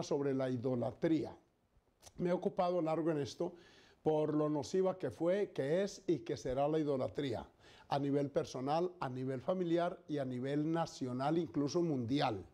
sobre la idolatría. Me he ocupado largo en esto por lo nociva que fue, que es y que será la idolatría, a nivel personal, a nivel familiar y a nivel nacional, incluso mundial.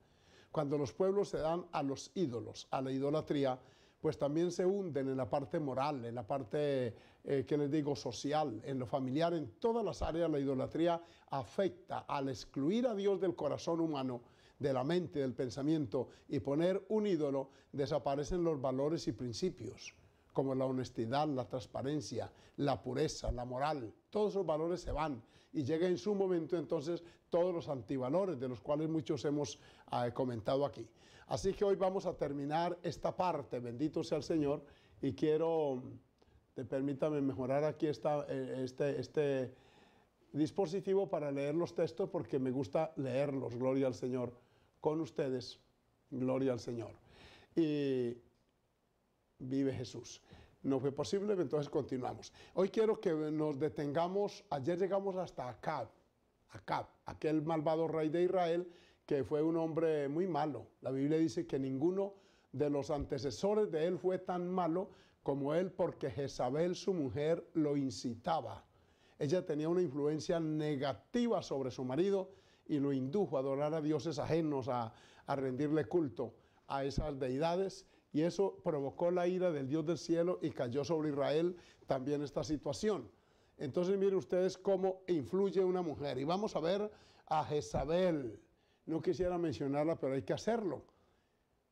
Cuando los pueblos se dan a los ídolos, a la idolatría, pues también se hunden en la parte moral, en la parte, eh, que les digo, social, en lo familiar, en todas las áreas la idolatría afecta al excluir a Dios del corazón humano de la mente, del pensamiento y poner un ídolo, desaparecen los valores y principios, como la honestidad, la transparencia, la pureza, la moral. Todos esos valores se van y llega en su momento entonces todos los antivalores, de los cuales muchos hemos ah, comentado aquí. Así que hoy vamos a terminar esta parte, bendito sea el Señor, y quiero, te permítame mejorar aquí esta, eh, este, este dispositivo para leer los textos porque me gusta leerlos, gloria al Señor con ustedes. Gloria al Señor. Y vive Jesús. No fue posible, entonces continuamos. Hoy quiero que nos detengamos. Ayer llegamos hasta Acab, Acab, aquel malvado rey de Israel que fue un hombre muy malo. La Biblia dice que ninguno de los antecesores de él fue tan malo como él porque Jezabel, su mujer, lo incitaba. Ella tenía una influencia negativa sobre su marido y lo indujo a adorar a dioses ajenos, a, rendirle culto a esas deidades y eso provocó la ira del Dios del cielo y cayó sobre Israel también esta situación. Entonces miren ustedes cómo influye una mujer. Y vamos a ver a Jezabel. No quisiera mencionarla, pero hay que hacerlo.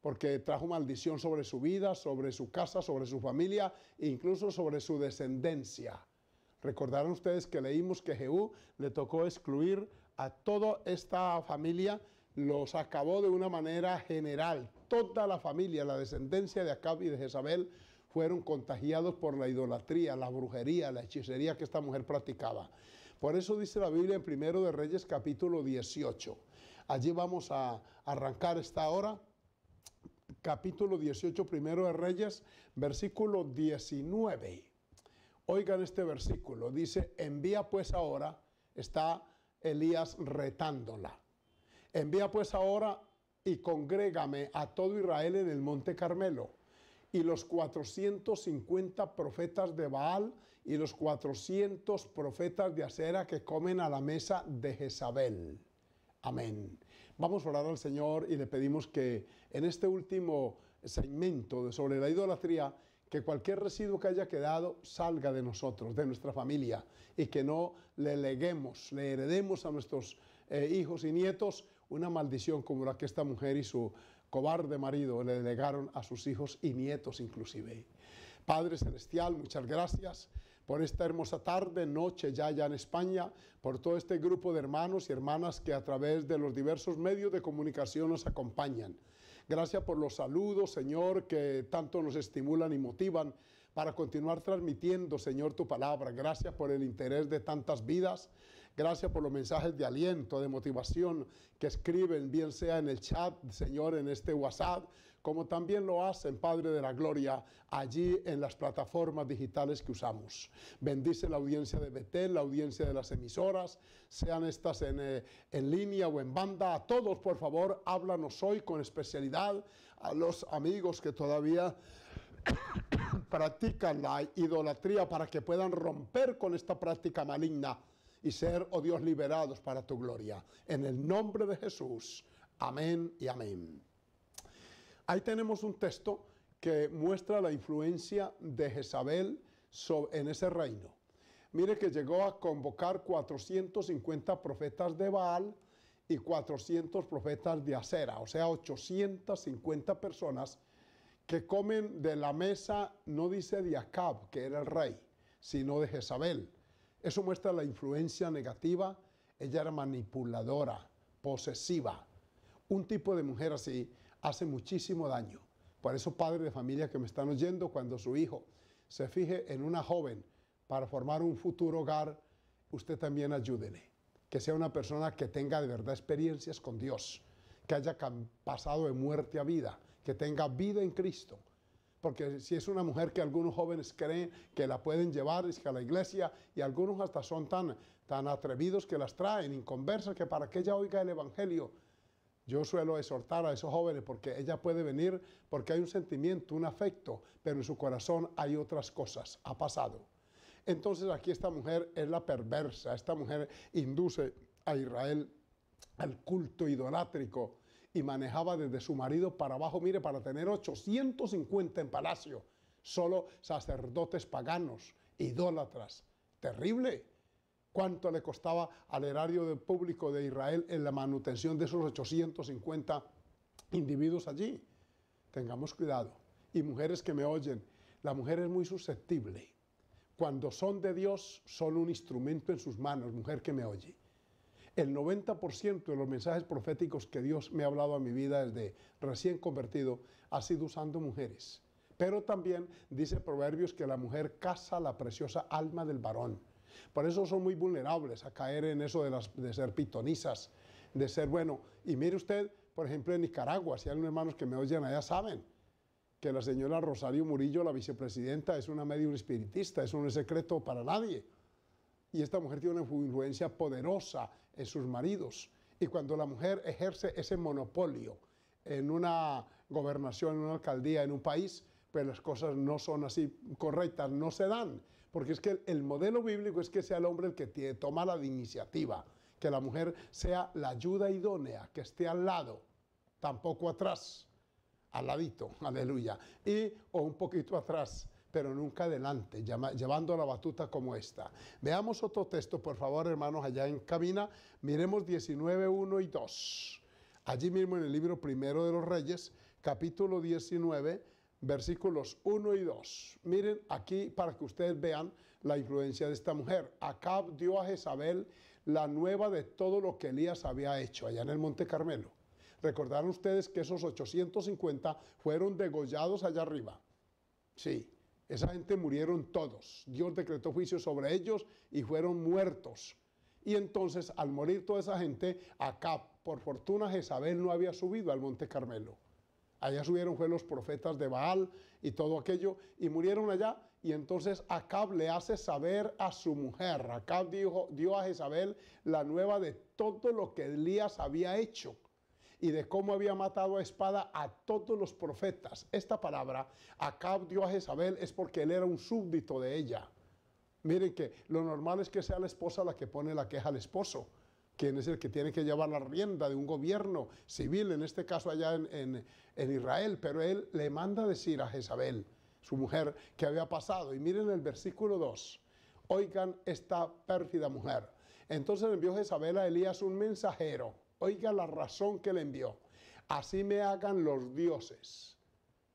Porque trajo maldición sobre su vida, sobre su casa, sobre su familia, e incluso sobre su descendencia. Recordarán ustedes que leímos que Jehú le tocó excluir a toda esta familia, los acabó de una manera general. Toda la familia, la descendencia de Acab y de Jezabel, fueron contagiados por la idolatría, la brujería, la hechicería que esta mujer practicaba. Por eso dice la Biblia en Primero de Reyes capítulo 18. Allí vamos a arrancar esta hora. Capítulo 18, Primero de Reyes, versículo 19. Oigan este versículo. Dice, envía pues ahora, está Elías retándola. Envía pues ahora y congrégame a todo Israel en el monte Carmelo y los 450 profetas de Baal y los 400 profetas de Acera que comen a la mesa de Jezabel. Amén. Vamos a orar al Señor y le pedimos que en este último segmento sobre la idolatría que cualquier residuo que haya quedado salga de nosotros, de nuestra familia, y que no le leguemos, le heredemos a nuestros eh, hijos y nietos una maldición como la que esta mujer y su cobarde marido le legaron a sus hijos y nietos inclusive. Padre Celestial, muchas gracias por esta hermosa tarde, noche ya allá en España, por todo este grupo de hermanos y hermanas que a través de los diversos medios de comunicación nos acompañan. Gracias por los saludos, Señor, que tanto nos estimulan y motivan para continuar transmitiendo, Señor, tu palabra. Gracias por el interés de tantas vidas. Gracias por los mensajes de aliento, de motivación que escriben, bien sea en el chat, Señor, en este WhatsApp, como también lo hacen, Padre de la Gloria, allí en las plataformas digitales que usamos. Bendice la audiencia de Betel, la audiencia de las emisoras, sean estas en, eh, en línea o en banda. A todos, por favor, háblanos hoy con especialidad a los amigos que todavía practican la idolatría para que puedan romper con esta práctica maligna y ser, oh Dios, liberados para tu gloria. En el nombre de Jesús. Amén y amén. Ahí tenemos un texto que muestra la influencia de Jezabel en ese reino. Mire que llegó a convocar 450 profetas de Baal y 400 profetas de Acera, o sea, 850 personas que comen de la mesa, no dice de Acab, que era el rey, sino de Jezabel. Eso muestra la influencia negativa. Ella era manipuladora, posesiva. Un tipo de mujer así hace muchísimo daño. Por eso padres de familia que me están oyendo, cuando su hijo se fije en una joven para formar un futuro hogar, usted también ayúdele. Que sea una persona que tenga de verdad experiencias con Dios, que haya pasado de muerte a vida, que tenga vida en Cristo. Porque si es una mujer que algunos jóvenes creen que la pueden llevar es a la iglesia y algunos hasta son tan, tan atrevidos que las traen en conversa que para que ella oiga el Evangelio, yo suelo exhortar a esos jóvenes porque ella puede venir porque hay un sentimiento, un afecto, pero en su corazón hay otras cosas, ha pasado. Entonces aquí esta mujer es la perversa, esta mujer induce a Israel al culto idolátrico y manejaba desde su marido para abajo, mire, para tener 850 en palacio, solo sacerdotes paganos, idólatras, terrible cuánto le costaba al erario del público de Israel en la manutención de esos 850 individuos allí. Tengamos cuidado. Y mujeres que me oyen, la mujer es muy susceptible. Cuando son de Dios, son un instrumento en sus manos, mujer que me oye. El 90% de los mensajes proféticos que Dios me ha hablado a mi vida desde recién convertido ha sido usando mujeres. Pero también dice Proverbios que la mujer caza la preciosa alma del varón. Por eso son muy vulnerables a caer en eso de, ser pitonizas, de ser bueno. Y mire usted, por ejemplo, en Nicaragua, si hay unos hermanos que me oyen allá saben que la señora Rosario Murillo, la vicepresidenta, es una medio espiritista, es un secreto para nadie. Y esta mujer tiene una influencia poderosa en sus maridos. Y cuando la mujer ejerce ese monopolio en una gobernación, en una alcaldía, en un país, pues las cosas no son así correctas, no se dan, porque es que el, modelo bíblico es que sea el hombre el que toma la iniciativa, que la mujer sea la ayuda idónea, que esté al lado, tampoco atrás, al ladito, aleluya, y o un poquito atrás, pero nunca adelante, llevando la batuta como esta. Veamos otro texto, por favor, hermanos, allá en cabina, miremos 19, 1 y 2. Allí mismo en el libro primero de los Reyes, capítulo 19, versículos 1 y 2. Miren aquí para que ustedes vean la influencia de esta mujer. Acab dio a Jezabel la nueva de todo lo que Elías había hecho allá en el Monte Carmelo. Recordaron ustedes que esos 850 fueron degollados allá arriba. Sí, esa gente murieron todos. Dios decretó juicio sobre ellos y fueron muertos. Y entonces, al morir toda esa gente, Acab, por fortuna Jezabel no había subido al Monte Carmelo Allá subieron fue los profetas de Baal y todo aquello y murieron allá. Y entonces Acab le hace saber a su mujer. Acab dijo, dio a Jezabel la nueva de todo lo que Elías había hecho y de cómo había matado a espada a todos los profetas. Esta palabra, Acab dio a Jezabel, es porque él era un súbdito de ella. Miren que lo normal es que sea la esposa la que pone la queja al esposo quién es el que tiene que llevar la rienda de un gobierno civil, en este caso allá en, Israel, pero él le manda decir a Jezabel, su mujer, que había pasado. Y miren el versículo 2, oigan esta pérfida mujer. Entonces envió Jezabel a Elías un mensajero, oiga la razón que le envió, así me hagan los dioses.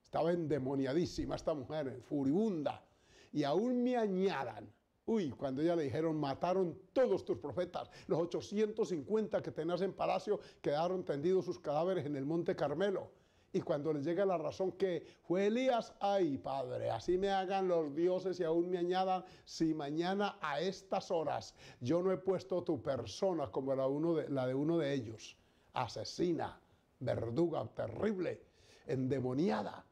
Estaba endemoniadísima esta mujer, furibunda, y aún me añadan Uy, cuando ella le dijeron, mataron todos tus profetas, los 850 que tenías en palacio quedaron tendidos sus cadáveres en el monte Carmelo. Y cuando les llega la razón que fue Elías, ay padre, así me hagan los dioses y aún me añadan, si mañana a estas horas yo no he puesto tu persona como la, de, la de uno de ellos, asesina, verduga terrible, endemoniada.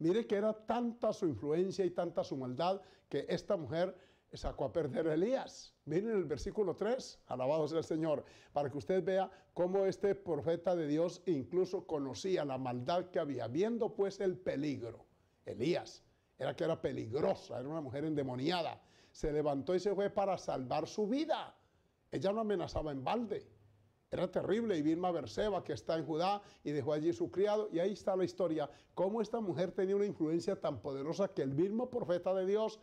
Mire que era tanta su influencia y tanta su maldad que esta mujer sacó a perder Elías. Miren el versículo 3, alabados el Señor, para que usted vea cómo este profeta de Dios incluso conocía la maldad que había, viendo pues el peligro. Elías era que era peligrosa, era una mujer endemoniada. Se levantó y se fue para salvar su vida. Ella no amenazaba en balde. Era terrible y Vilma Berseba, que está en Judá, y dejó allí su criado. Y ahí está la historia, cómo esta mujer tenía una influencia tan poderosa que el mismo profeta de Dios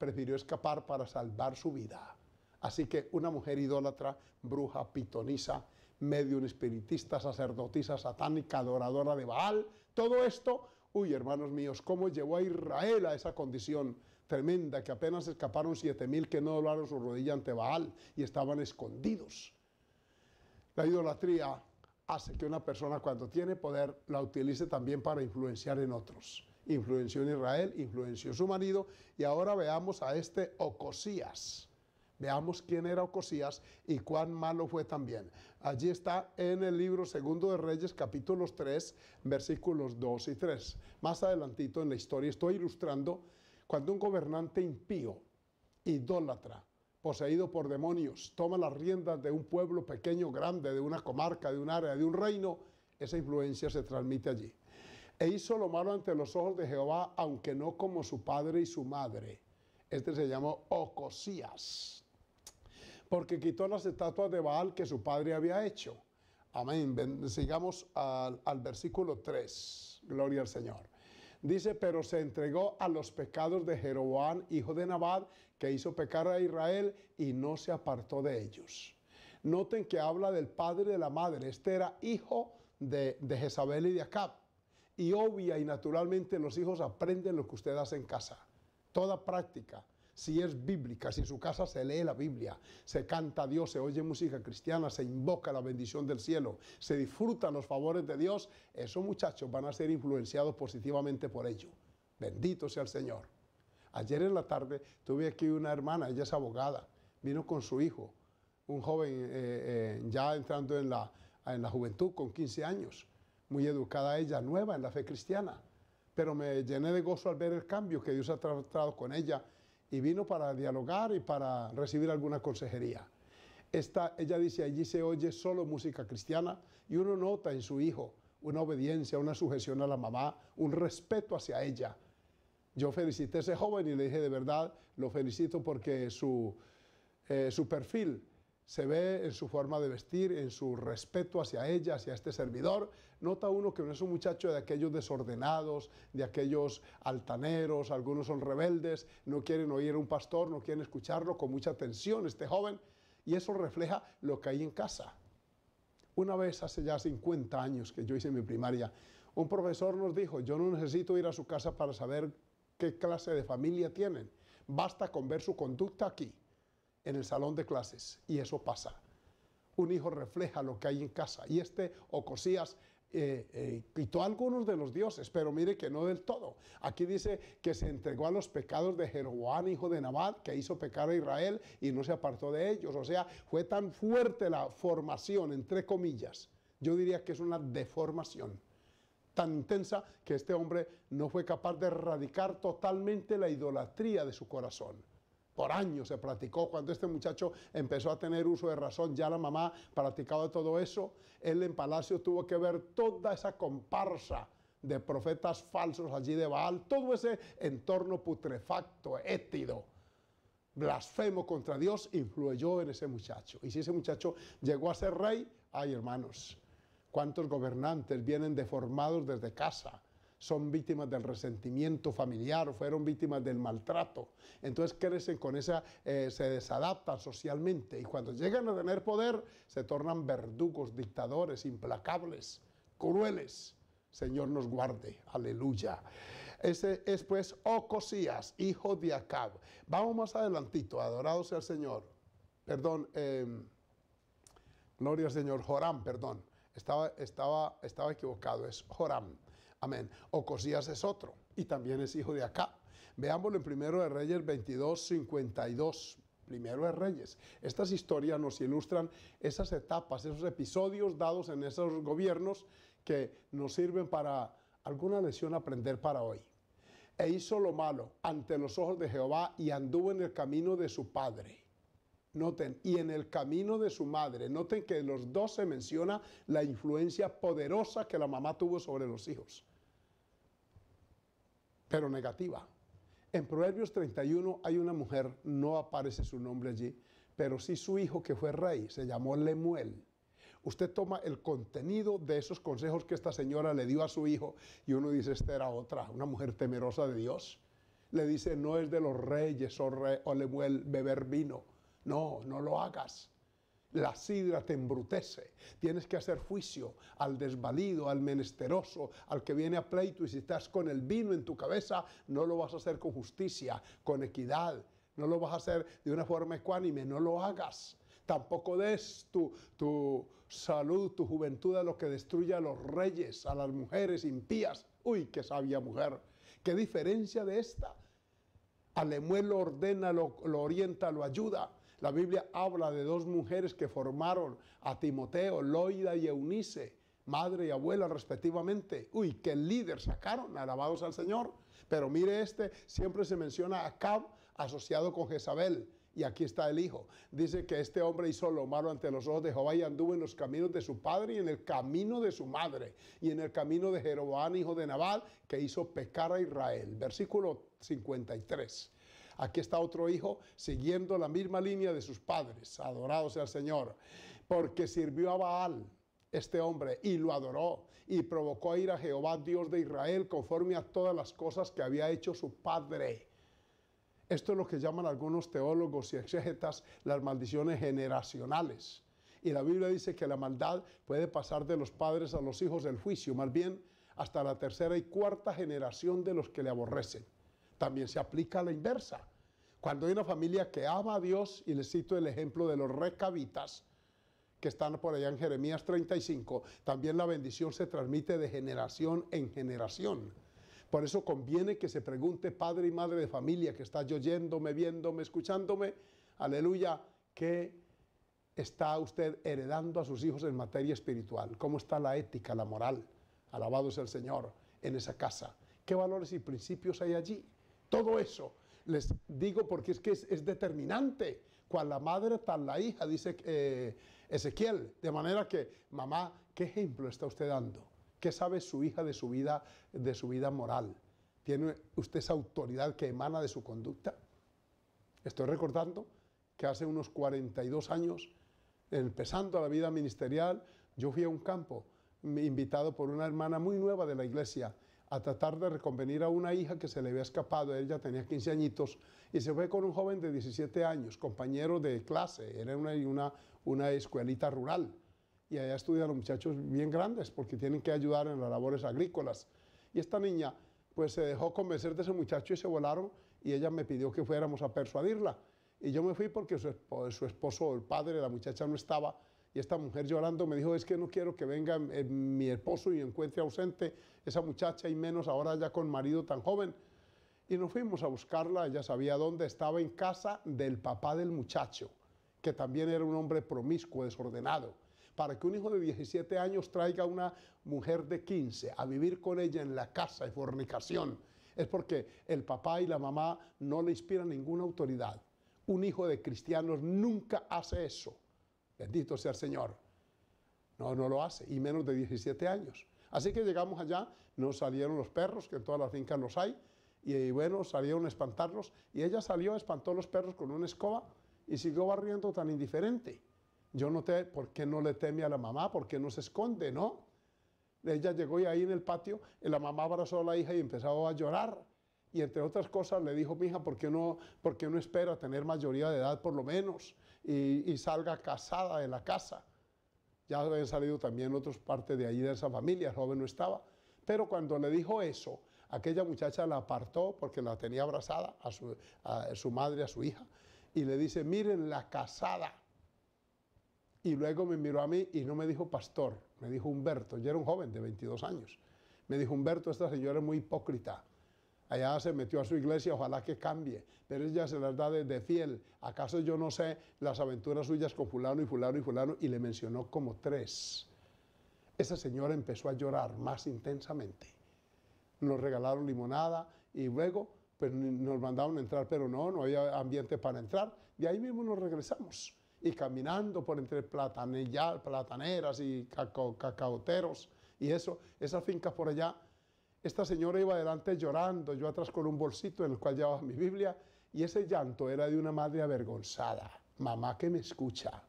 prefirió escapar para salvar su vida. Así que una mujer idólatra, bruja, pitonisa, un espiritista, sacerdotisa satánica, adoradora de Baal, todo esto, uy hermanos míos, cómo llevó a Israel a esa condición tremenda que apenas escaparon siete mil que no doblaron su rodilla ante Baal y estaban escondidos. La idolatría hace que una persona cuando tiene poder la utilice también para influenciar en otros influenció en Israel, influenció su marido, y ahora veamos a este Ocosías. Veamos quién era Ocosías y cuán malo fue también. Allí está en el libro segundo de Reyes, capítulos 3, versículos 2 y 3. Más adelantito en la historia estoy ilustrando cuando un gobernante impío, idólatra, poseído por demonios, toma las riendas de un pueblo pequeño, grande, de una comarca, de un área, de un reino, esa influencia se transmite allí. E hizo lo malo ante los ojos de Jehová, aunque no como su padre y su madre. Este se llamó Ocosías, porque quitó las estatuas de Baal que su padre había hecho. Amén. Sigamos al, versículo 3. Gloria al Señor. Dice, pero se entregó a los pecados de Jeroboam, hijo de Nabat, que hizo pecar a Israel y no se apartó de ellos. Noten que habla del padre de la madre. Este era hijo de, de Jezabel y de Acab y obvia y naturalmente los hijos aprenden lo que usted hace en casa. Toda práctica, si es bíblica, si en su casa se lee la Biblia, se canta a Dios, se oye música cristiana, se invoca la bendición del cielo, se disfrutan los favores de Dios, esos muchachos van a ser influenciados positivamente por ello. Bendito sea el Señor. Ayer en la tarde tuve aquí una hermana, ella es abogada, vino con su hijo, un joven eh, eh, ya entrando en la, en la juventud con 15 años muy educada ella, nueva en la fe cristiana, pero me llené de gozo al ver el cambio que Dios ha tratado con ella y vino para dialogar y para recibir alguna consejería. Esta, ella dice, allí se oye solo música cristiana y uno nota en su hijo una obediencia, una sujeción a la mamá, un respeto hacia ella. Yo felicité a ese joven y le dije, de verdad, lo felicito porque su, eh, su perfil se ve en su forma de vestir, en su respeto hacia ella, hacia este servidor. Nota uno que no es un muchacho de aquellos desordenados, de aquellos altaneros, algunos son rebeldes, no quieren oír a un pastor, no quieren escucharlo con mucha atención este joven. Y eso refleja lo que hay en casa. Una vez hace ya 50 años que yo hice mi primaria, un profesor nos dijo, yo no necesito ir a su casa para saber qué clase de familia tienen, basta con ver su conducta aquí en el salón de clases y eso pasa. Un hijo refleja lo que hay en casa y este Ocosías eh, eh, quitó algunos de los dioses, pero mire que no del todo. Aquí dice que se entregó a los pecados de Jeroboam, hijo de Nabat, que hizo pecar a Israel y no se apartó de ellos. O sea, fue tan fuerte la formación, entre comillas. Yo diría que es una deformación tan intensa que este hombre no fue capaz de erradicar totalmente la idolatría de su corazón por años se practicó. Cuando este muchacho empezó a tener uso de razón, ya la mamá practicaba todo eso. Él en Palacio tuvo que ver toda esa comparsa de profetas falsos allí de Baal, todo ese entorno putrefacto, étido, blasfemo contra Dios, influyó en ese muchacho. Y si ese muchacho llegó a ser rey, ay hermanos, cuántos gobernantes vienen deformados desde casa son víctimas del resentimiento familiar fueron víctimas del maltrato. Entonces crecen con esa, eh, se desadaptan socialmente y cuando llegan a tener poder se tornan verdugos, dictadores, implacables, crueles. Señor nos guarde, aleluya. Ese es pues Ocosías, hijo de Acab. Vamos más adelantito, adorado sea el Señor. Perdón, em, gloria al Señor, Joram, perdón. Estaba, estaba, estaba equivocado, es Joram. Amén. Ocosías es otro y también es hijo de acá. Veámoslo en Primero de Reyes 22, 52. Primero de Reyes. Estas historias nos ilustran esas etapas, esos episodios dados en esos gobiernos que nos sirven para alguna lección aprender para hoy. E hizo lo malo ante los ojos de Jehová y anduvo en el camino de su padre. Noten, y en el camino de su madre. Noten que en los dos se menciona la influencia poderosa que la mamá tuvo sobre los hijos pero negativa. En Proverbios 31 hay una mujer, no aparece su nombre allí, pero sí su hijo que fue rey, se llamó Lemuel. Usted toma el contenido de esos consejos que esta señora le dio a su hijo y uno dice, esta era otra, una mujer temerosa de Dios. Le dice, no es de los reyes, o, oh oh Lemuel, beber vino. No, no lo hagas. La sidra te embrutece. Tienes que hacer juicio al desvalido, al menesteroso, al que viene a pleito. Y si estás con el vino en tu cabeza, no lo vas a hacer con justicia, con equidad. No lo vas a hacer de una forma ecuánime. No lo hagas. Tampoco des tu, tu salud, tu juventud a lo que destruye a los reyes, a las mujeres impías. Uy, qué sabia mujer. ¿Qué diferencia de esta? Alemuel lo ordena, lo orienta, lo ayuda la Biblia habla de dos mujeres que formaron a Timoteo, Loida y Eunice, madre y abuela respectivamente. Uy, qué líder sacaron, alabados al Señor. Pero mire este, siempre se menciona a Cab asociado con Jezabel. Y aquí está el hijo. Dice que este hombre hizo lo malo ante los ojos de Jehová y anduvo en los caminos de su padre y en el camino de su madre y en el camino de Jeroboam, hijo de Nabal, que hizo pecar a Israel. Versículo 53. Aquí está otro hijo siguiendo la misma línea de sus padres. Adorado sea el Señor. Porque sirvió a Baal este hombre y lo adoró y provocó a ir a Jehová Dios de Israel conforme a todas las cosas que había hecho su padre. Esto es lo que llaman algunos teólogos y exégetas las maldiciones generacionales. Y la Biblia dice que la maldad puede pasar de los padres a los hijos del juicio, más bien hasta la tercera y cuarta generación de los que le aborrecen. También se aplica a la inversa. Cuando hay una familia que ama a Dios, y les cito el ejemplo de los recabitas, que están por allá en Jeremías 35, también la bendición se transmite de generación en generación. Por eso conviene que se pregunte padre y madre de familia que está oyéndome, viéndome, escuchándome, aleluya, ¿qué está usted heredando a sus hijos en materia espiritual? ¿Cómo está la ética, la moral? Alabado el Señor en esa casa. ¿Qué valores y principios hay allí? Todo eso les digo porque es que es, determinante. Cual la madre, tal la hija, dice eh, Ezequiel. De manera que, mamá, ¿qué ejemplo está usted dando? ¿Qué sabe su hija de su vida, de su vida moral? ¿Tiene usted esa autoridad que emana de su conducta? Estoy recordando que hace unos 42 años, empezando la vida ministerial, yo fui a un campo invitado por una hermana muy nueva de la iglesia a tratar de reconvenir a una hija que se le había escapado, ella tenía 15 añitos, y se fue con un joven de 17 años, compañero de clase, era una, una, una escuelita rural, y allá estudian los muchachos bien grandes porque tienen que ayudar en las labores agrícolas. Y esta niña pues se dejó convencer de ese muchacho y se volaron y ella me pidió que fuéramos a persuadirla. Y yo me fui porque su, esposo, su el padre de la muchacha no estaba y esta mujer llorando me dijo, es que no quiero que venga eh, mi esposo y encuentre ausente esa muchacha y menos ahora ya con marido tan joven. Y nos fuimos a buscarla, ya sabía dónde, estaba en casa del papá del muchacho, que también era un hombre promiscuo, desordenado. Para que un hijo de 17 años traiga una mujer de 15 a vivir con ella en la casa y fornicación, es porque el papá y la mamá no le inspiran ninguna autoridad. Un hijo de cristianos nunca hace eso Bendito sea el Señor. No, no lo hace, y menos de 17 años. Así que llegamos allá, nos salieron los perros, que en todas las fincas los hay, y bueno, salieron a espantarlos, y ella salió, espantó a los perros con una escoba y siguió barriendo tan indiferente. Yo noté por qué no le teme a la mamá, por qué no se esconde, ¿no? Ella llegó y ahí en el patio, y la mamá abrazó a la hija y empezó a llorar. Y entre otras cosas le dijo, mija, ¿por qué no, por qué no espera tener mayoría de edad por lo menos? y, salga casada de la casa. Ya habían salido también otros partes de allí de esa familia, el joven no estaba. Pero cuando le dijo eso, aquella muchacha la apartó porque la tenía abrazada a su, a su madre, a su hija, y le dice, miren la casada. Y luego me miró a mí y no me dijo pastor, me dijo Humberto, yo era un joven de 22 años. Me dijo Humberto, esta señora es muy hipócrita, allá se metió a su iglesia, ojalá que cambie, pero ella se la da de, fiel. ¿Acaso yo no sé las aventuras suyas con fulano y fulano y fulano? Y le mencionó como tres. Esa señora empezó a llorar más intensamente. Nos regalaron limonada y luego pues, nos mandaron entrar, pero no, no había ambiente para entrar. Y ahí mismo nos regresamos y caminando por entre plataneras y cacaoteros y eso, esas fincas por allá esta señora iba adelante llorando, yo atrás con un bolsito en el cual llevaba mi Biblia, y ese llanto era de una madre avergonzada. Mamá que me escucha.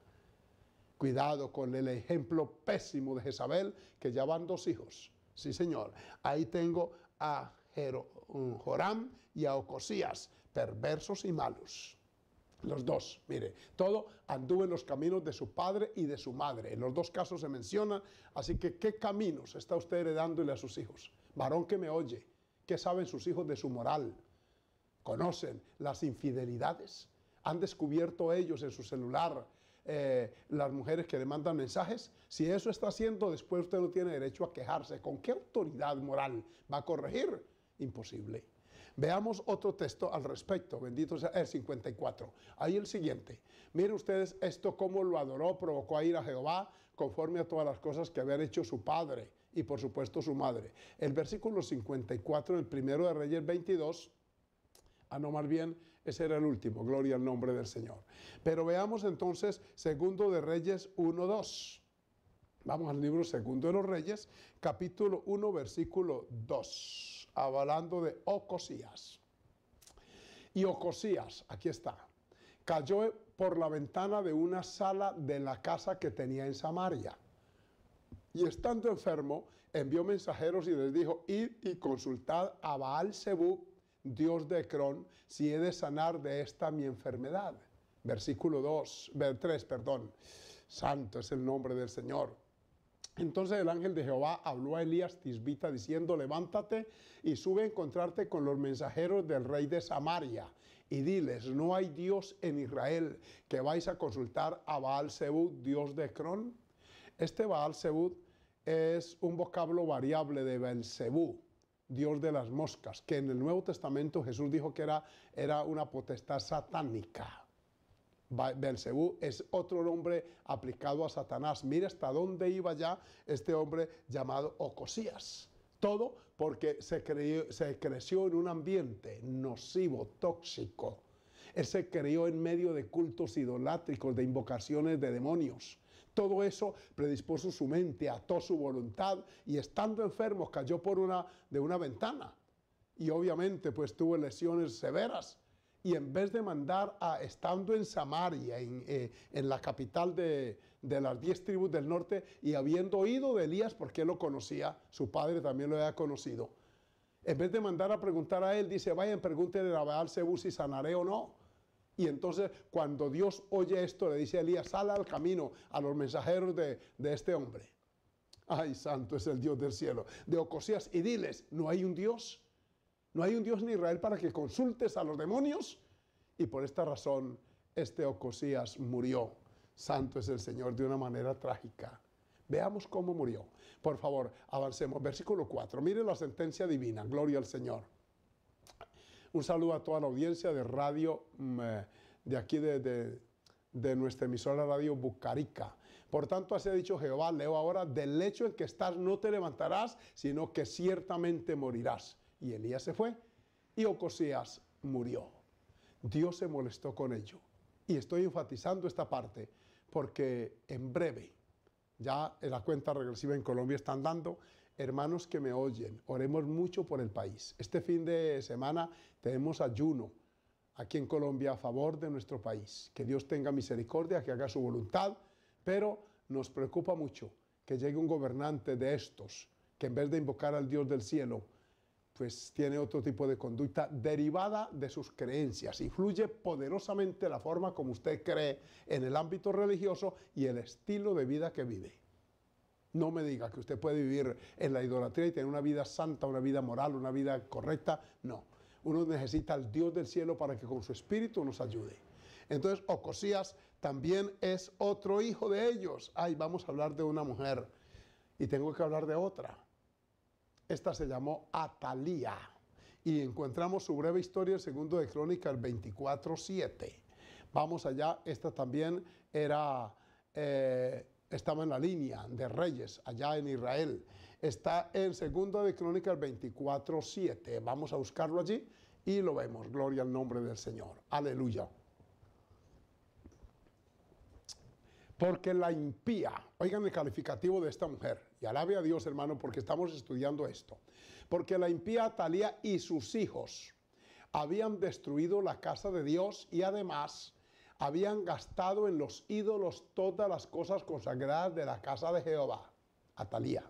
Cuidado con el ejemplo pésimo de Jezabel, que ya van dos hijos. Sí, señor. Ahí tengo a Joram y a Ocosías, perversos y malos. Los dos, mire, todo anduvo en los caminos de su padre y de su madre. En los dos casos se menciona, así que ¿qué caminos está usted heredándole a sus hijos? varón que me oye, ¿qué saben sus hijos de su moral? ¿Conocen las infidelidades? ¿Han descubierto ellos en su celular eh, las mujeres que le mandan mensajes? Si eso está haciendo, después usted no tiene derecho a quejarse. ¿Con qué autoridad moral va a corregir? Imposible. Veamos otro texto al respecto, bendito sea el 54. Ahí el siguiente. Miren ustedes esto cómo lo adoró, provocó a ir a Jehová conforme a todas las cosas que había hecho su padre y por supuesto su madre. El versículo 54 el primero de Reyes 22 a ah, no, más bien, ese era el último. Gloria al nombre del Señor. Pero veamos entonces Segundo de Reyes 1, 2. Vamos al libro Segundo de los Reyes, capítulo 1, versículo 2. Hablando de Ocosías. Y Ocosías, aquí está, cayó por la ventana de una sala de la casa que tenía en Samaria y estando enfermo, envió mensajeros y les dijo, id y consultad a Baal Zebub, Dios de Ecrón, si he de sanar de esta mi enfermedad. Versículo 2, 3, perdón. Santo es el nombre del Señor. Entonces el ángel de Jehová habló a Elías Tisbita diciendo, levántate y sube a encontrarte con los mensajeros del rey de Samaria y diles, no hay Dios en Israel que vais a consultar a Baal Dios de Ecrón. Este Baal es un vocablo variable de Belcebú, dios de las moscas, que en el Nuevo Testamento Jesús dijo que era, era una potestad satánica. Belcebú es otro nombre aplicado a Satanás. Mira hasta dónde iba ya este hombre llamado Ocosías. Todo porque se, se creció en un ambiente nocivo, tóxico. Él se creó en medio de cultos idolátricos, de invocaciones de demonios. Todo eso predispuso su mente, ató su voluntad y estando enfermo cayó por una, de una ventana. Y obviamente pues tuvo lesiones severas. Y en vez de mandar a, estando en Samaria, en, eh, la capital de, las diez tribus del norte, y habiendo oído de Elías, porque él lo conocía, su padre también lo había conocido, en vez de mandar a preguntar a él, dice, vayan, pregúntenle a Baal Sebu si sanaré o no. Y entonces cuando Dios oye esto, le dice a Elías, "Sala al camino a los mensajeros de, de este hombre. Ay, santo es el Dios del cielo. De Ocosías y diles, ¿no hay un Dios? ¿No hay un Dios en Israel para que consultes a los demonios? Y por esta razón, este Ocosías murió. Santo es el Señor de una manera trágica. Veamos cómo murió. Por favor, avancemos. Versículo 4. Mire la sentencia divina. Gloria al Señor. Un saludo a toda la audiencia de radio mm, eh, de aquí, de, nuestra emisora Radio Bucarica. Por tanto, así ha dicho Jehová, leo ahora, del hecho en que estás no te levantarás, sino que ciertamente morirás. Y Elías se fue y Ocosías murió. Dios se molestó con ello. Y estoy enfatizando esta parte porque en breve, ya en la cuenta regresiva en Colombia están dando, hermanos que me oyen, oremos mucho por el país. Este fin de semana tenemos ayuno aquí en Colombia a favor de nuestro país. Que Dios tenga misericordia, que haga su voluntad, pero nos preocupa mucho que llegue un gobernante de estos, que en vez de invocar al Dios del cielo, pues tiene otro tipo de conducta derivada de sus creencias. Influye poderosamente la forma como usted cree en el ámbito religioso y el estilo de vida que vive. No me diga que usted puede vivir en la idolatría y tener una vida santa, una vida moral, una vida correcta. No. Uno necesita al Dios del cielo para que con su espíritu nos ayude. Entonces, Ocosías también es otro hijo de ellos. Ay, vamos a hablar de una mujer y tengo que hablar de otra. Esta se llamó Atalía y encontramos su breve historia en segundo de Crónicas 24:7. Vamos allá, esta también era eh, estaba en la línea de reyes allá en Israel. Está en 2 de Crónicas 24, 7. Vamos a buscarlo allí y lo vemos. Gloria al nombre del Señor. Aleluya. Porque la impía, oigan el calificativo de esta mujer, y alabe a Dios hermano porque estamos estudiando esto, porque la impía Talía y sus hijos habían destruido la casa de Dios y además habían gastado en los ídolos todas las cosas consagradas de la casa de Jehová. Atalía.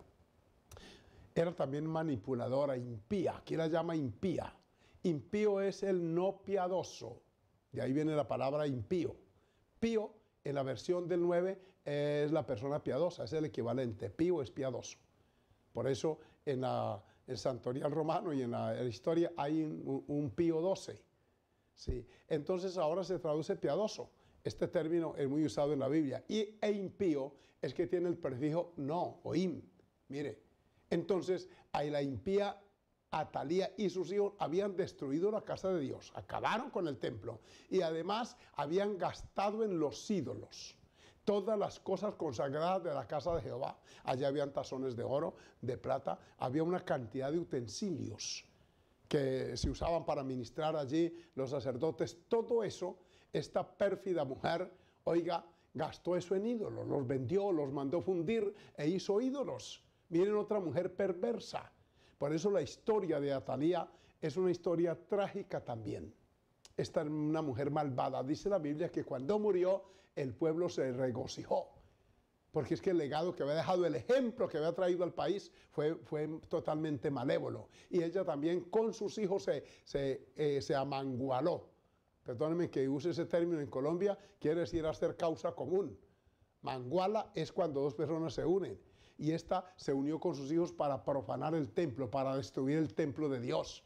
Era también manipuladora, impía. Aquí la llama impía. Impío es el no piadoso. De ahí viene la palabra impío. Pío, en la versión del 9, es la persona piadosa, es el equivalente. Pío es piadoso. Por eso en el santorial romano y en la, historia hay un, pío 12 ¿sí? Entonces ahora se traduce piadoso. Este término es muy usado en la Biblia. Y e impío es que tiene el prefijo no o im. Mire, entonces ahí la impía Atalía y sus hijos habían destruido la casa de Dios, acabaron con el templo y además habían gastado en los ídolos todas las cosas consagradas de la casa de Jehová. Allá habían tazones de oro, de plata, había una cantidad de utensilios que se usaban para ministrar allí los sacerdotes, todo eso, esta pérfida mujer, oiga, gastó eso en ídolos, los vendió, los mandó fundir e hizo ídolos. Miren otra mujer perversa. Por eso la historia de Atalía es una historia trágica también. Esta es una mujer malvada. Dice la Biblia que cuando murió el pueblo se regocijó porque es que el legado que había dejado, el ejemplo que había traído al país fue, fue totalmente malévolo. Y ella también con sus hijos se, se, eh, se amangualó. Perdónenme que use ese término en Colombia, quiere decir hacer causa común. Manguala es cuando dos personas se unen. Y esta se unió con sus hijos para profanar el templo, para destruir el templo de Dios.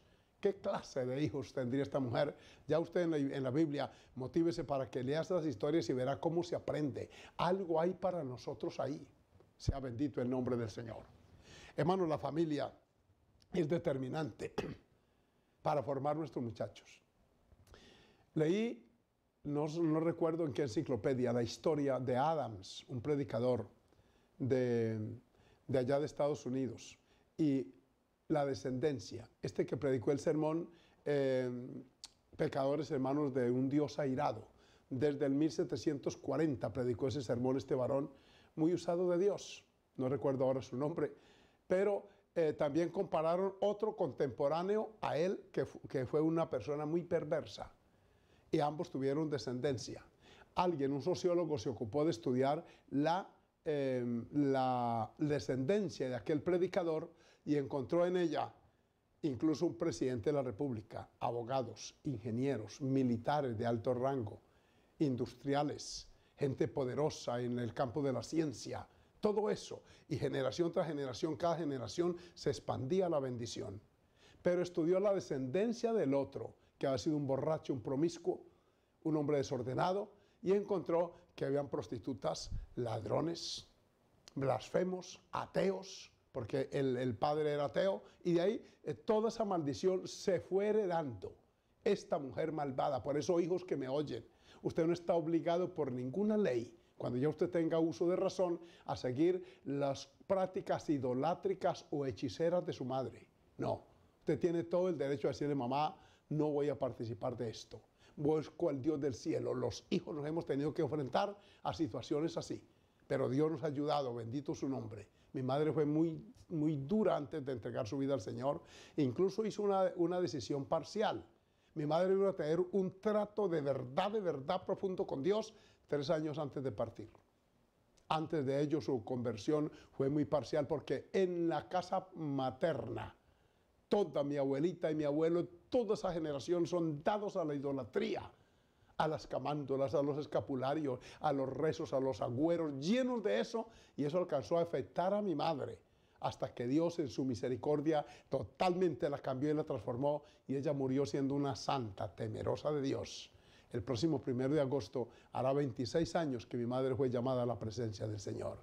¿Qué clase de hijos tendría esta mujer? Ya usted en la, Biblia, motívese para que lea estas historias y verá cómo se aprende. Algo hay para nosotros ahí. Sea bendito el nombre del Señor. Hermano, la familia es determinante para formar nuestros muchachos. Leí, no, recuerdo en qué enciclopedia, la historia de Adams, un predicador de, de allá de Estados Unidos. Y la descendencia. Este que predicó el sermón, eh, pecadores hermanos de un Dios airado. Desde el 1740 predicó ese sermón este varón, muy usado de Dios. No recuerdo ahora su nombre, pero eh, también compararon otro contemporáneo a él, que, fue una persona muy perversa. Y ambos tuvieron descendencia. Alguien, un sociólogo, se ocupó de estudiar la eh, la descendencia de aquel predicador y encontró en ella incluso un presidente de la República, abogados, ingenieros, militares de alto rango, industriales, gente poderosa en el campo de la ciencia, todo eso. Y generación tras generación, cada generación se expandía la bendición. Pero estudió la descendencia del otro, que había sido un borracho, un promiscuo, un hombre desordenado, y encontró que habían prostitutas, ladrones, blasfemos, ateos, porque el, padre era ateo, y de ahí eh, toda esa maldición se fue heredando. Esta mujer malvada, por eso hijos que me oyen, usted no está obligado por ninguna ley, cuando ya usted tenga uso de razón, a seguir las prácticas idolátricas o hechiceras de su madre. No, usted tiene todo el derecho a decirle, mamá, no voy a participar de esto. Busco al Dios del cielo. Los hijos nos hemos tenido que enfrentar a situaciones así. Pero Dios nos ha ayudado, bendito su nombre. Mi madre fue muy, muy dura antes de entregar su vida al Señor. E incluso hizo una, una decisión parcial. Mi madre iba a tener un trato de verdad, de verdad profundo con Dios tres años antes de partir. Antes de ello su conversión fue muy parcial porque en la casa materna, toda mi abuelita y mi abuelo, toda esa generación son dados a la idolatría a las camándolas, a los escapularios, a los rezos, a los agüeros, llenos de eso, y eso alcanzó a afectar a mi madre hasta que Dios en su misericordia totalmente la cambió y la transformó y ella murió siendo una santa, temerosa de Dios. El próximo primero de agosto hará 26 años que mi madre fue llamada a la presencia del Señor.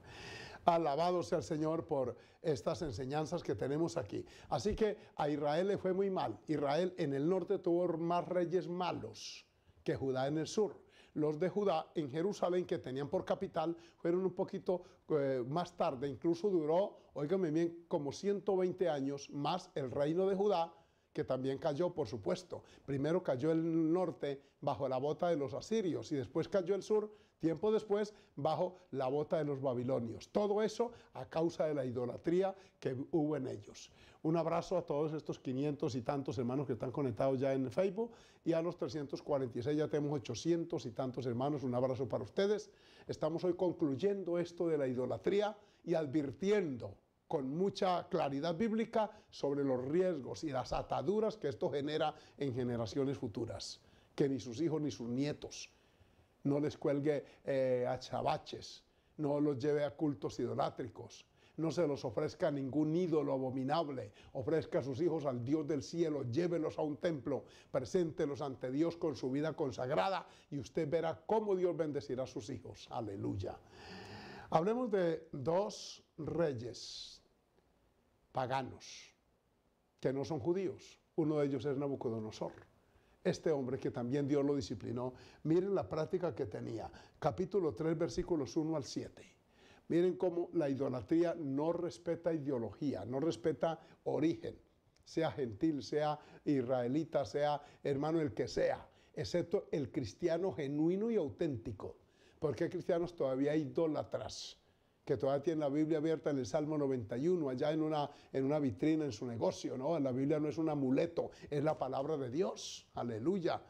Alabado sea el Señor por estas enseñanzas que tenemos aquí. Así que a Israel le fue muy mal. Israel en el norte tuvo más reyes malos que Judá en el sur. Los de Judá en Jerusalén, que tenían por capital, fueron un poquito eh, más tarde, incluso duró, oígame bien, como 120 años más el reino de Judá, que también cayó, por supuesto. Primero cayó el norte bajo la bota de los asirios y después cayó el sur tiempo después bajo la bota de los babilonios. Todo eso a causa de la idolatría que hubo en ellos. Un abrazo a todos estos 500 y tantos hermanos que están conectados ya en Facebook y a los 346, ya tenemos 800 y tantos hermanos. Un abrazo para ustedes. Estamos hoy concluyendo esto de la idolatría y advirtiendo con mucha claridad bíblica sobre los riesgos y las ataduras que esto genera en generaciones futuras, que ni sus hijos ni sus nietos no les cuelgue eh, achabaches, no los lleve a cultos idolátricos, no se los ofrezca ningún ídolo abominable, ofrezca a sus hijos al Dios del cielo, llévelos a un templo, preséntelos ante Dios con su vida consagrada y usted verá cómo Dios bendecirá a sus hijos. Aleluya. Hablemos de dos reyes paganos que no son judíos. Uno de ellos es Nabucodonosor este hombre que también Dios lo disciplinó, miren la práctica que tenía. Capítulo 3, versículos 1 al 7. Miren cómo la idolatría no respeta ideología, no respeta origen, sea gentil, sea israelita, sea hermano el que sea, excepto el cristiano genuino y auténtico, porque hay cristianos todavía idólatras que todavía tiene la Biblia abierta en el Salmo 91, allá en una, en una vitrina, en su negocio, ¿no? La Biblia no es un amuleto, es la palabra de Dios. Aleluya.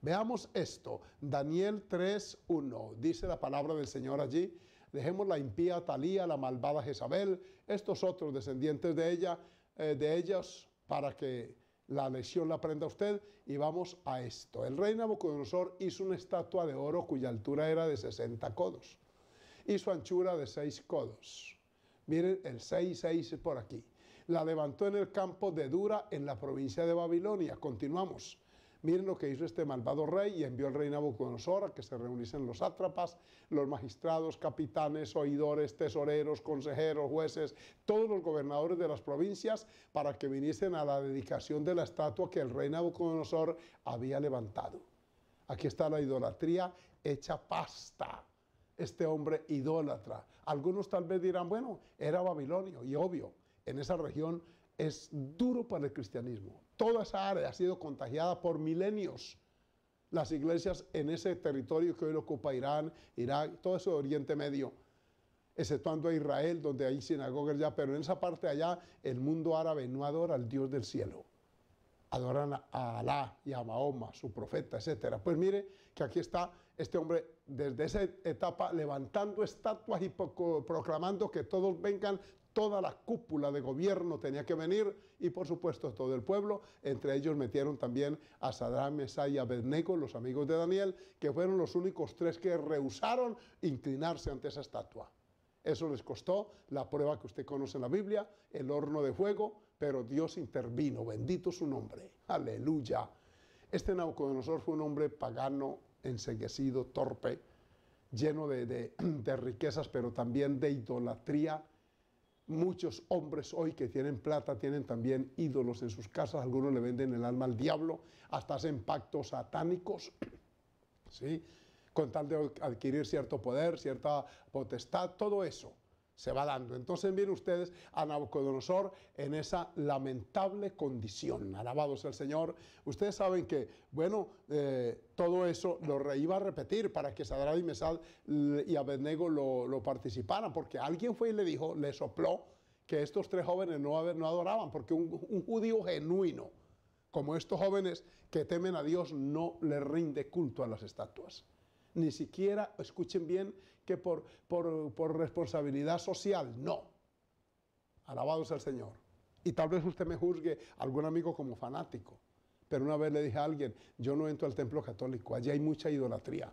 Veamos esto, Daniel 3.1, dice la palabra del Señor allí, dejemos la impía Talía, la malvada Jezabel, estos otros descendientes de ella, eh, de ellos, para que la lección la aprenda usted y vamos a esto. El rey Nabucodonosor hizo una estatua de oro cuya altura era de 60 codos y su anchura de seis codos. Miren el 6-6 por aquí. La levantó en el campo de Dura, en la provincia de Babilonia. Continuamos. Miren lo que hizo este malvado rey y envió al rey Nabucodonosor a que se reuniesen los sátrapas, los magistrados, capitanes, oidores, tesoreros, consejeros, jueces, todos los gobernadores de las provincias para que viniesen a la dedicación de la estatua que el rey Nabucodonosor había levantado. Aquí está la idolatría hecha pasta este hombre idólatra. Algunos tal vez dirán, bueno, era babilonio, y obvio, en esa región es duro para el cristianismo. Toda esa área ha sido contagiada por milenios. Las iglesias en ese territorio que hoy ocupa Irán, Irak, todo eso Oriente Medio, exceptuando a Israel, donde hay sinagogas ya, pero en esa parte allá el mundo árabe no adora al Dios del cielo adoran a Alá y a Mahoma, su profeta, etc. Pues mire que aquí está este hombre desde esa etapa levantando estatuas y proclamando que todos vengan, toda la cúpula de gobierno tenía que venir y por supuesto todo el pueblo. Entre ellos metieron también a Sadrán, Mesai y Abednego, los amigos de Daniel, que fueron los únicos tres que rehusaron inclinarse ante esa estatua. Eso les costó la prueba que usted conoce en la Biblia, el horno de fuego, pero Dios intervino, bendito su nombre, aleluya. Este nosotros fue un hombre pagano, enseguecido, torpe, lleno de, riquezas, pero también de idolatría. Muchos hombres hoy que tienen plata tienen también ídolos en sus casas, algunos le venden el alma al diablo, hasta hacen pactos satánicos, ¿sí? con tal de adquirir cierto poder, cierta potestad, todo eso se va dando. Entonces miren ustedes a Nabucodonosor en esa lamentable condición. alabados el Señor. Ustedes saben que, bueno, eh, todo eso lo iba a repetir para que Sadra y Mesal y Abednego lo, participaran, porque alguien fue y le dijo, le sopló que estos tres jóvenes no, no adoraban, porque un judío genuino, como estos jóvenes que temen a Dios, no le rinde culto a las estatuas ni siquiera, escuchen bien, que por, por, responsabilidad social, no. Alabados al el Señor. Y tal vez usted me juzgue algún amigo como fanático. Pero una vez le dije a alguien, yo no entro al templo católico, allí hay mucha idolatría.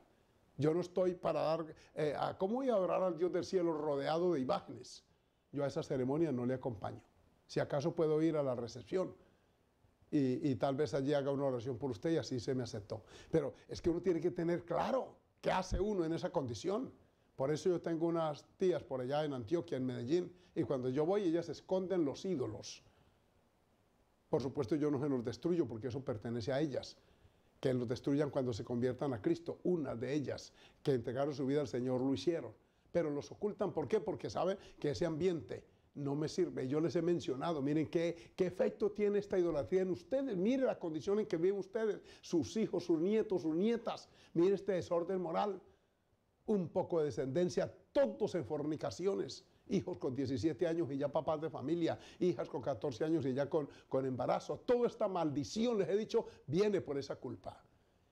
Yo no estoy para dar, eh, a, ¿cómo voy a adorar al Dios del cielo rodeado de imágenes? Yo a esa ceremonia no le acompaño. Si acaso puedo ir a la recepción y, y tal vez allí haga una oración por usted y así se me aceptó. Pero es que uno tiene que tener claro ¿Qué hace uno en esa condición? Por eso yo tengo unas tías por allá en Antioquia, en Medellín, y cuando yo voy ellas esconden los ídolos. Por supuesto yo no se los destruyo porque eso pertenece a ellas. Que los destruyan cuando se conviertan a Cristo. Una de ellas que entregaron su vida al Señor lo hicieron. Pero los ocultan, ¿por qué? Porque saben que ese ambiente no me sirve. Yo les he mencionado, miren qué, efecto tiene esta idolatría en ustedes. Miren la condición en que viven ustedes, sus hijos, sus nietos, sus nietas. Miren este desorden moral. Un poco de descendencia, todos en fornicaciones. Hijos con 17 años y ya papás de familia, hijas con 14 años y ya con, con embarazo. Toda esta maldición, les he dicho, viene por esa culpa.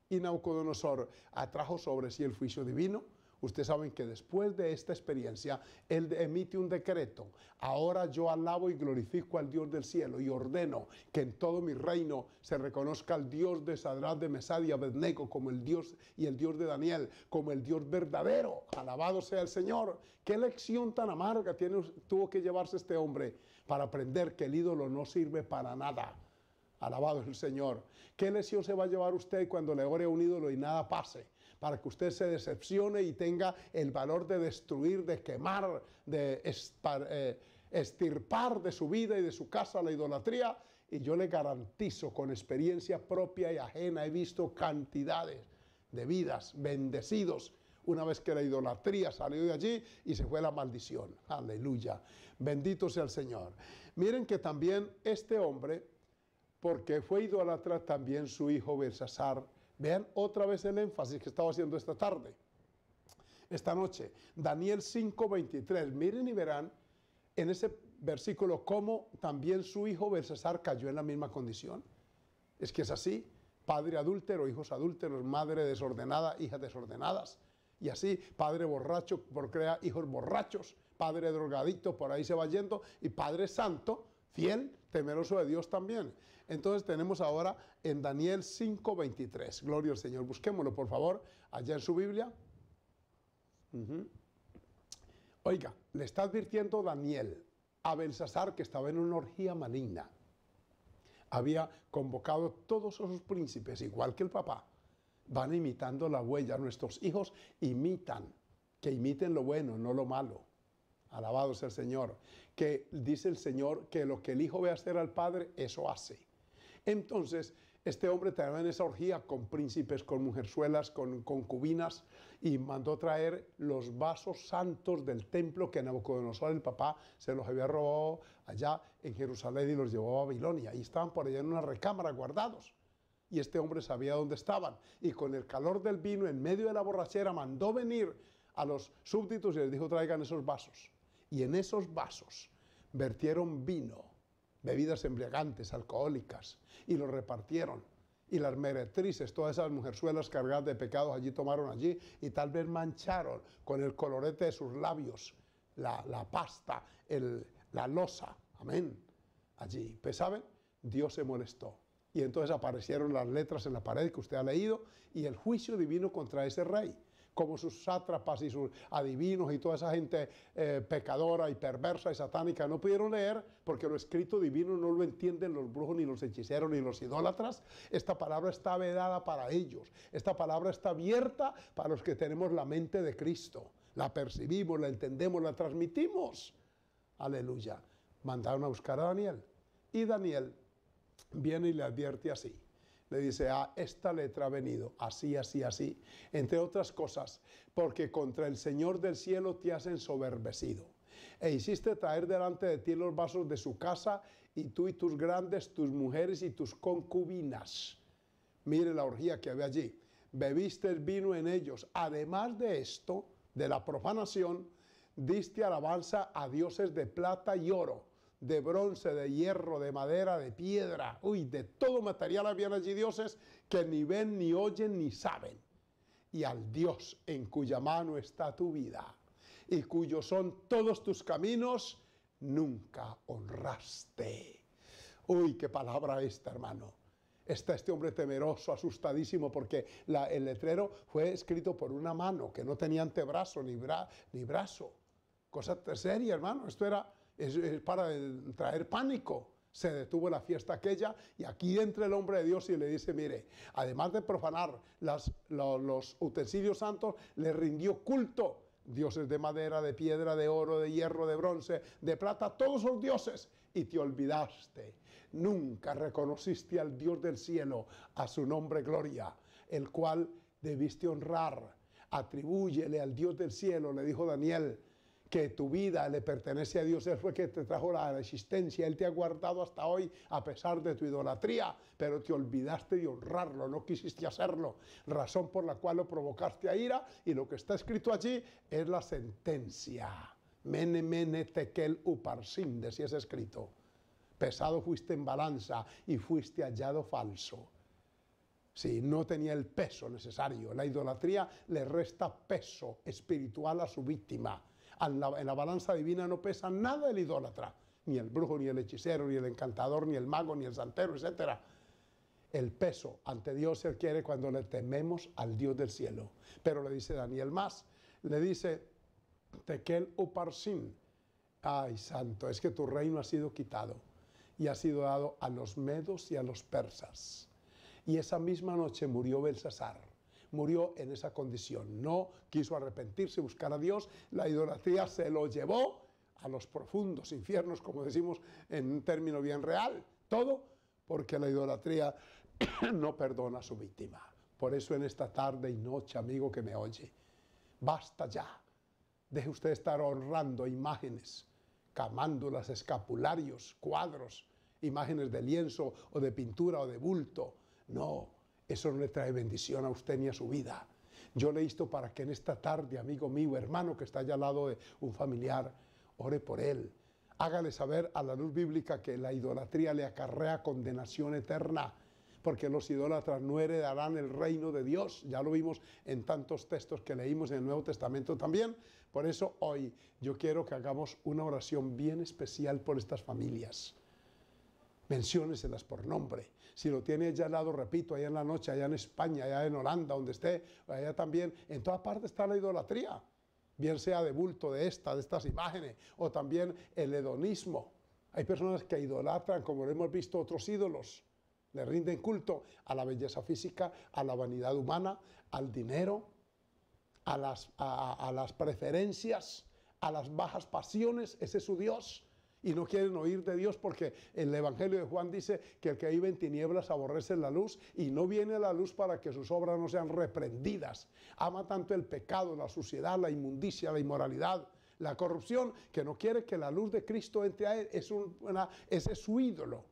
Y Naucodonosor atrajo sobre sí el juicio divino Ustedes saben que después de esta experiencia, él emite un decreto. Ahora yo alabo y glorifico al Dios del cielo y ordeno que en todo mi reino se reconozca al Dios de Sadrach, de Mesad y Abednego como el Dios y el Dios de Daniel, como el Dios verdadero. Alabado sea el Señor. Qué lección tan amarga tuvo que llevarse este hombre para aprender que el ídolo no sirve para nada. Alabado es el Señor. ¿Qué lección se va a llevar usted cuando le ore a un ídolo y nada pase? para que usted se decepcione y tenga el valor de destruir, de quemar, de estirpar eh, de su vida y de su casa la idolatría. Y yo le garantizo, con experiencia propia y ajena, he visto cantidades de vidas bendecidos una vez que la idolatría salió de allí y se fue la maldición. Aleluya. Bendito sea el Señor. Miren que también este hombre, porque fue idólatra, también su hijo Belsasar Vean otra vez el énfasis que estaba haciendo esta tarde, esta noche. Daniel 5:23. Miren y verán en ese versículo cómo también su hijo Belsasar cayó en la misma condición. Es que es así. Padre adúltero, hijos adúlteros, madre desordenada, hijas desordenadas. Y así, padre borracho por crea hijos borrachos, padre drogadicto por ahí se va yendo, y padre santo fiel, temeroso de Dios también. Entonces tenemos ahora en Daniel 5:23, gloria al Señor, busquémoslo por favor, allá en su Biblia. Oiga, le está advirtiendo Daniel a Belsasar que estaba en una orgía maligna. Había convocado todos esos príncipes, igual que el papá. Van imitando la huella, nuestros hijos imitan, que imiten lo bueno, no lo malo. Alabado sea el Señor. Que dice el Señor que lo que el Hijo ve hacer al Padre, eso hace. Entonces, este hombre traía en esa orgía con príncipes, con mujerzuelas, con concubinas, y mandó traer los vasos santos del templo que Nabucodonosor, el papá, se los había robado allá en Jerusalén y los llevó a Babilonia. Y estaban por allá en una recámara guardados. Y este hombre sabía dónde estaban. Y con el calor del vino, en medio de la borrachera, mandó venir a los súbditos y les dijo, traigan esos vasos y en esos vasos vertieron vino, bebidas embriagantes, alcohólicas, y lo repartieron. Y las meretrices, todas esas mujerzuelas cargadas de pecados allí tomaron allí y tal vez mancharon con el colorete de sus labios la, pasta, el, la losa. Amén. Allí. Pues saben, Dios se molestó. Y entonces aparecieron las letras en la pared que usted ha leído y el juicio divino contra ese rey como sus sátrapas y sus adivinos y toda esa gente eh, pecadora y perversa y satánica no pudieron leer porque lo escrito divino no lo entienden los brujos ni los hechiceros ni los idólatras. Esta palabra está vedada para ellos. Esta palabra está abierta para los que tenemos la mente de Cristo. La percibimos, la entendemos, la transmitimos. Aleluya. Mandaron a buscar a Daniel. Y Daniel viene y le advierte así le dice, a ah, esta letra ha venido, así, así, así, entre otras cosas, porque contra el Señor del cielo te has ensoberbecido e hiciste traer delante de ti los vasos de su casa, y tú y tus grandes, tus mujeres y tus concubinas. Mire la orgía que había allí. Bebiste el vino en ellos. Además de esto, de la profanación, diste alabanza a dioses de plata y oro de bronce, de hierro, de madera, de piedra, uy, de todo material habían allí dioses que ni ven, ni oyen, ni saben. Y al Dios en cuya mano está tu vida y cuyos son todos tus caminos, nunca honraste. Uy, qué palabra esta, hermano. Está este hombre temeroso, asustadísimo, porque el letrero fue escrito por una mano que no tenía antebrazo ni, ni brazo. Cosa seria, hermano. Esto era es, para traer pánico. Se detuvo la fiesta aquella y aquí entra el hombre de Dios y le dice, mire, además de profanar las, los, los utensilios santos, le rindió culto dioses de madera, de piedra, de oro, de hierro, de bronce, de plata, todos son dioses. Y te olvidaste, nunca reconociste al Dios del cielo, a su nombre gloria, el cual debiste honrar. Atribúyele al Dios del cielo, le dijo Daniel, que tu vida le pertenece a Dios. Él fue que te trajo la existencia. Él te ha guardado hasta hoy a pesar de tu idolatría, pero te olvidaste de honrarlo, no quisiste hacerlo. Razón por la cual lo provocaste a ira y lo que está escrito allí es la sentencia. Mene, mene, tekel, uparsim, si es escrito. Pesado fuiste en balanza y fuiste hallado falso. si no tenía el peso necesario. La idolatría le resta peso espiritual a su víctima. En la, balanza divina no pesa nada el idólatra, ni el brujo, ni el hechicero, ni el encantador, ni el mago, ni el santero, etcétera el peso ante Dios se adquiere cuando le tememos al Dios del cielo. Pero le dice Daniel más, le dice Tekel Uparsin, ay santo, es que tu reino ha sido quitado y ha sido dado a los medos y a los persas. Y esa misma noche murió Belsasar murió en esa condición. No quiso arrepentirse, buscar a Dios. La idolatría se lo llevó a los profundos infiernos, como decimos en un término bien real. Todo porque la idolatría no perdona a su víctima. Por eso en esta tarde y noche, amigo que me oye, basta ya. Deje usted estar honrando imágenes, camándulas, escapularios, cuadros, imágenes de lienzo o de pintura o de bulto. No, eso no le trae bendición a usted ni a su vida. Yo le insto para que en esta tarde, amigo mío, hermano que está allá al lado de un familiar, ore por él. Hágale saber a la luz bíblica que la idolatría le acarrea condenación eterna, porque los idólatras no heredarán el reino de Dios. Ya lo vimos en tantos textos que leímos en el Nuevo Testamento también. Por eso hoy yo quiero que hagamos una oración bien especial por estas familias las por nombre. Si lo tiene allá al lado, repito, allá en la noche, allá en España, allá en Holanda, donde esté, allá también, en todas partes está la idolatría, bien sea de bulto de esta, de estas imágenes, o también el hedonismo. Hay personas que idolatran, como lo hemos visto, otros ídolos. Le rinden culto a la belleza física, a la vanidad humana, al dinero, a las, a las preferencias, a las bajas pasiones. Ese es su Dios y no quieren oír de Dios porque el Evangelio de Juan dice que el que vive en tinieblas aborrece la luz y no viene la luz para que sus obras no sean reprendidas. Ama tanto el pecado, la suciedad, la inmundicia, la inmoralidad. La corrupción que no quiere que la luz de Cristo entre a él, es ese es su ídolo.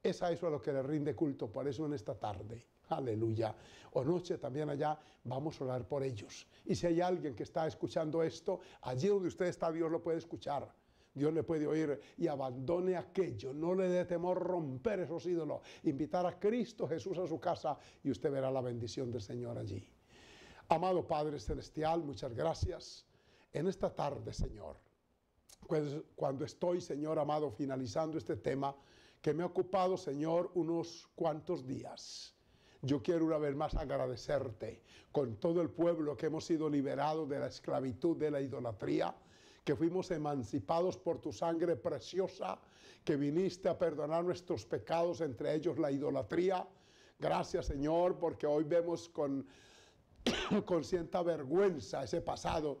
Es a eso a lo que le rinde culto, por eso en esta tarde. Aleluya. O noche también allá vamos a orar por ellos. Y si hay alguien que está escuchando esto, allí donde usted está, Dios lo puede escuchar. Dios le puede oír y abandone aquello. No le dé temor romper esos ídolos. Invitar a Cristo Jesús a su casa y usted verá la bendición del Señor allí. Amado Padre Celestial, muchas gracias. En esta tarde, Señor, pues, cuando estoy, Señor amado, finalizando este tema que me ha ocupado, Señor, unos cuantos días. Yo quiero una vez más agradecerte con todo el pueblo que hemos sido liberados de la esclavitud, de la idolatría que fuimos emancipados por tu sangre preciosa, que viniste a perdonar nuestros pecados, entre ellos la idolatría. Gracias Señor, porque hoy vemos con, con cierta vergüenza ese pasado,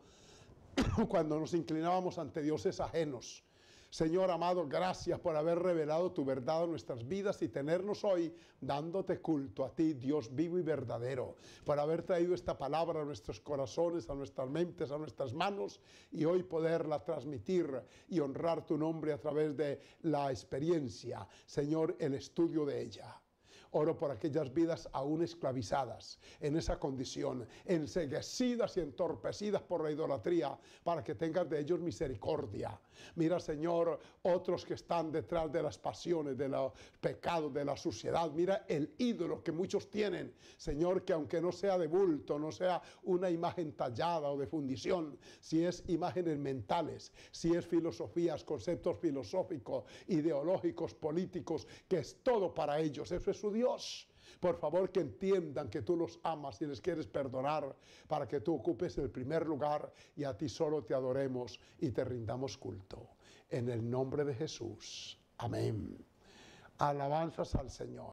cuando nos inclinábamos ante dioses ajenos Señor amado, gracias por haber revelado tu verdad a nuestras vidas y tenernos hoy dándote culto a ti, Dios vivo y verdadero, por haber traído esta palabra a nuestros corazones, a nuestras mentes, a nuestras manos y hoy poderla transmitir y honrar tu nombre a través de la experiencia, Señor, el estudio de ella. Oro por aquellas vidas aún esclavizadas en esa condición, enseguecidas y entorpecidas por la idolatría, para que tengas de ellos misericordia Mira, Señor, otros que están detrás de las pasiones, de los pecados, de la suciedad. Mira el ídolo que muchos tienen, Señor, que aunque no sea de bulto, no sea una imagen tallada o de fundición, si es imágenes mentales, si es filosofías, conceptos filosóficos, ideológicos, políticos, que es todo para ellos. Eso es su Dios. Por favor que entiendan que tú los amas y les quieres perdonar para que tú ocupes el primer lugar y a ti solo te adoremos y te rindamos culto. En el nombre de Jesús. Amén. Alabanzas al Señor.